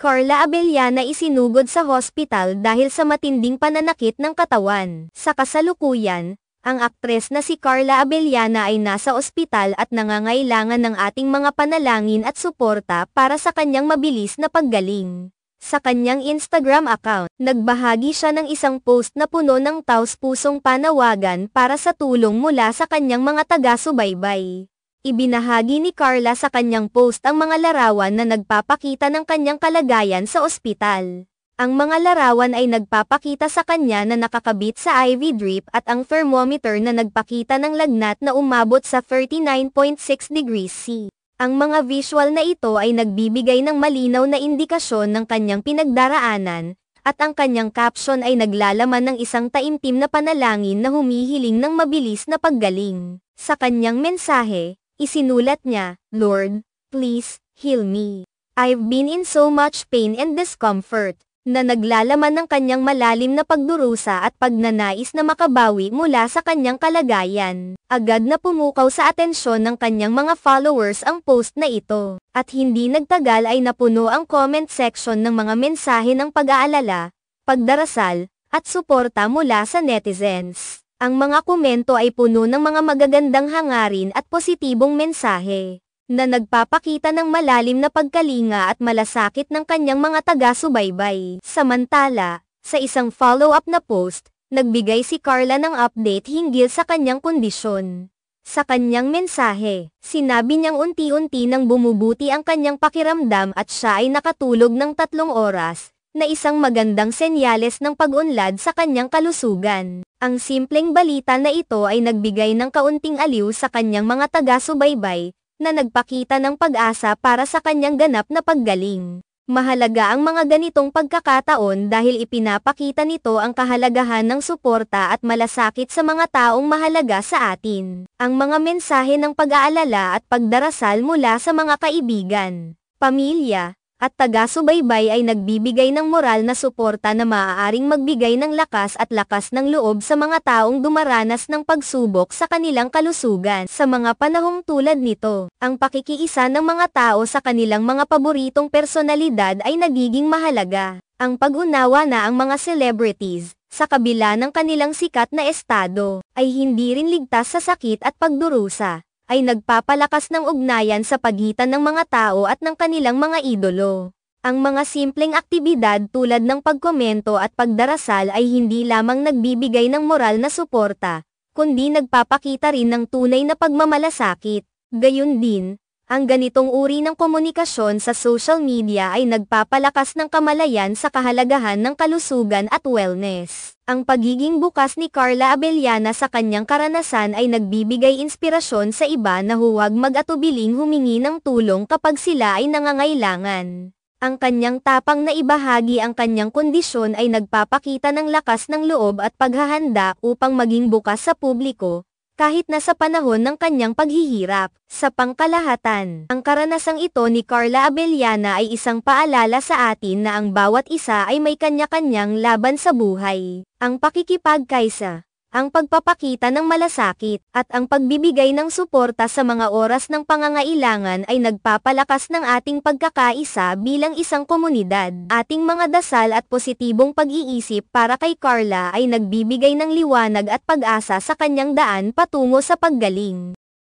Carla Abellana isinugod sa hospital dahil sa matinding pananakit ng katawan. Sa kasalukuyan, ang aktres na si Carla Abellana ay nasa ospital at nangangailangan ng ating mga panalangin at suporta para sa kanyang mabilis na paggaling. Sa kanyang Instagram account, nagbahagi siya ng isang post na puno ng taus-pusong panawagan para sa tulong mula sa kanyang mga taga-subaybay. Ibinahagi ni Carla sa kanyang post ang mga larawan na nagpapakita ng kanyang kalagayan sa ospital. Ang mga larawan ay nagpapakita sa kanya na nakakabit sa IV drip at ang thermometer na nagpakita ng lagnat na umabot sa 39.6 degrees C. Ang mga visual na ito ay nagbibigay ng malinaw na indikasyon ng kanyang pinagdaraanan, at ang kanyang caption ay naglalaman ng isang taimtim na panalangin na humihiling ng mabilis na paggaling. Sa kanyang mensahe, Isinulat niya, Lord, please, heal me. I've been in so much pain and discomfort, na naglalaman ng kanyang malalim na pagdurusa at pagnanais na makabawi mula sa kanyang kalagayan. Agad na pumukaw sa atensyon ng kanyang mga followers ang post na ito, at hindi nagtagal ay napuno ang comment section ng mga mensahe ng pag-aalala, pagdarasal, at suporta mula sa netizens. Ang mga komento ay puno ng mga magagandang hangarin at positibong mensahe na nagpapakita ng malalim na pagkalinga at malasakit ng kanyang mga taga-subaybay. Samantala, sa isang follow-up na post, nagbigay si Carla ng update hinggil sa kanyang kondisyon. Sa kanyang mensahe, sinabi niyang unti-unti nang bumubuti ang kanyang pakiramdam at siya ay nakatulog ng tatlong oras, na isang magandang senyales ng pag-unlad sa kanyang kalusugan. Ang simpleng balita na ito ay nagbigay ng kaunting aliw sa kanyang mga taga-subaybay, na nagpakita ng pag-asa para sa kanyang ganap na paggaling. Mahalaga ang mga ganitong pagkakataon dahil ipinapakita nito ang kahalagahan ng suporta at malasakit sa mga taong mahalaga sa atin. Ang mga mensahe ng pag-aalala at pagdarasal mula sa mga kaibigan, pamilya, at taga-subaybay ay nagbibigay ng moral na suporta na maaaring magbigay ng lakas at lakas ng loob sa mga taong dumaranas ng pagsubok sa kanilang kalusugan. Sa mga panahong tulad nito, ang pakikiisa ng mga tao sa kanilang mga paboritong personalidad ay nagiging mahalaga. Ang pag-unawa na ang mga celebrities, sa kabila ng kanilang sikat na estado, ay hindi rin ligtas sa sakit at pagdurusa ay nagpapalakas ng ugnayan sa pagitan ng mga tao at ng kanilang mga idolo. Ang mga simpleng aktibidad tulad ng pagkomento at pagdarasal ay hindi lamang nagbibigay ng moral na suporta, kundi nagpapakita rin ng tunay na pagmamalasakit. Gayun din, ang ganitong uri ng komunikasyon sa social media ay nagpapalakas ng kamalayan sa kahalagahan ng kalusugan at wellness. Ang pagiging bukas ni Carla Abellana sa kanyang karanasan ay nagbibigay inspirasyon sa iba na huwag mag-atubiling humingi ng tulong kapag sila ay nangangailangan. Ang kanyang tapang na ibahagi ang kanyang kondisyon ay nagpapakita ng lakas ng loob at paghahanda upang maging bukas sa publiko, kahit na sa panahon ng kanyang paghihirap. Sa pangkalahatan, ang karanasang ito ni Carla Abellana ay isang paalala sa atin na ang bawat isa ay may kanya-kanyang laban sa buhay. Ang pakikipagkaysa ang pagpapakita ng malasakit, at ang pagbibigay ng suporta sa mga oras ng pangangailangan ay nagpapalakas ng ating pagkakaisa bilang isang komunidad. Ating mga dasal at positibong pag-iisip para kay Carla ay nagbibigay ng liwanag at pag-asa sa kanyang daan patungo sa paggaling.